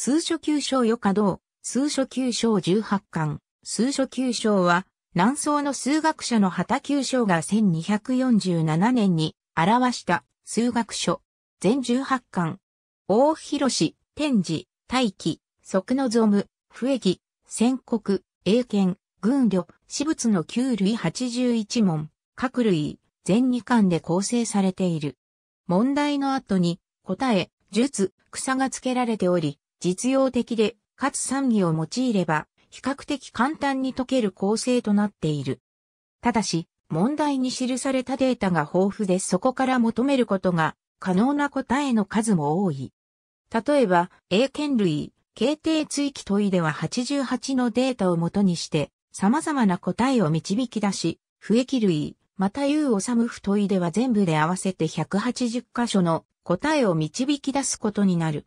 数書九章余どう？数書九章十八巻、数書九章は、南宋の数学者の旗九章が1247年に表した数学書、全十八巻。大広天智、大器、即のぞむ、不益、宣国、英検、軍旅、私物の九類八十一問、各類、全二巻で構成されている。問題の後に、答え、術、草が付けられており、実用的で、かつ算味を用いれば、比較的簡単に解ける構成となっている。ただし、問題に記されたデータが豊富でそこから求めることが可能な答えの数も多い。例えば、英検類、形定追記問いでは88のデータをもとにして、様々な答えを導き出し、不益類、また U をサム不問いでは全部で合わせて180箇所の答えを導き出すことになる。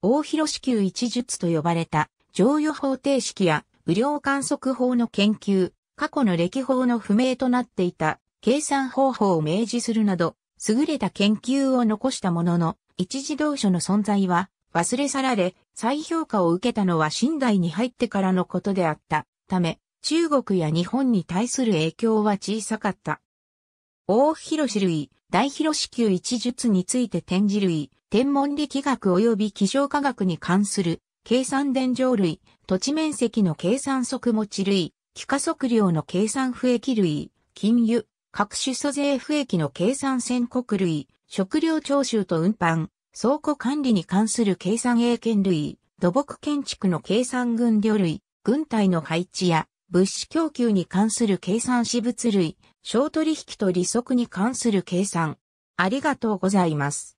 大広子宮一術と呼ばれた、常用方程式や、雨量観測法の研究、過去の歴法の不明となっていた、計算方法を明示するなど、優れた研究を残したものの、一時同書の存在は、忘れ去られ、再評価を受けたのは新代に入ってからのことであったため、中国や日本に対する影響は小さかった。大広子類、大広子宮一術について展示類、天文力学及び気象科学に関する、計算電承類、土地面積の計算速持ち類、気化測量の計算不益類、金融、各種租税不益の計算宣告類、食料徴収と運搬、倉庫管理に関する計算英検類、土木建築の計算軍量類、軍隊の配置や物資供給に関する計算私物類、小取引と利息に関する計算。ありがとうございます。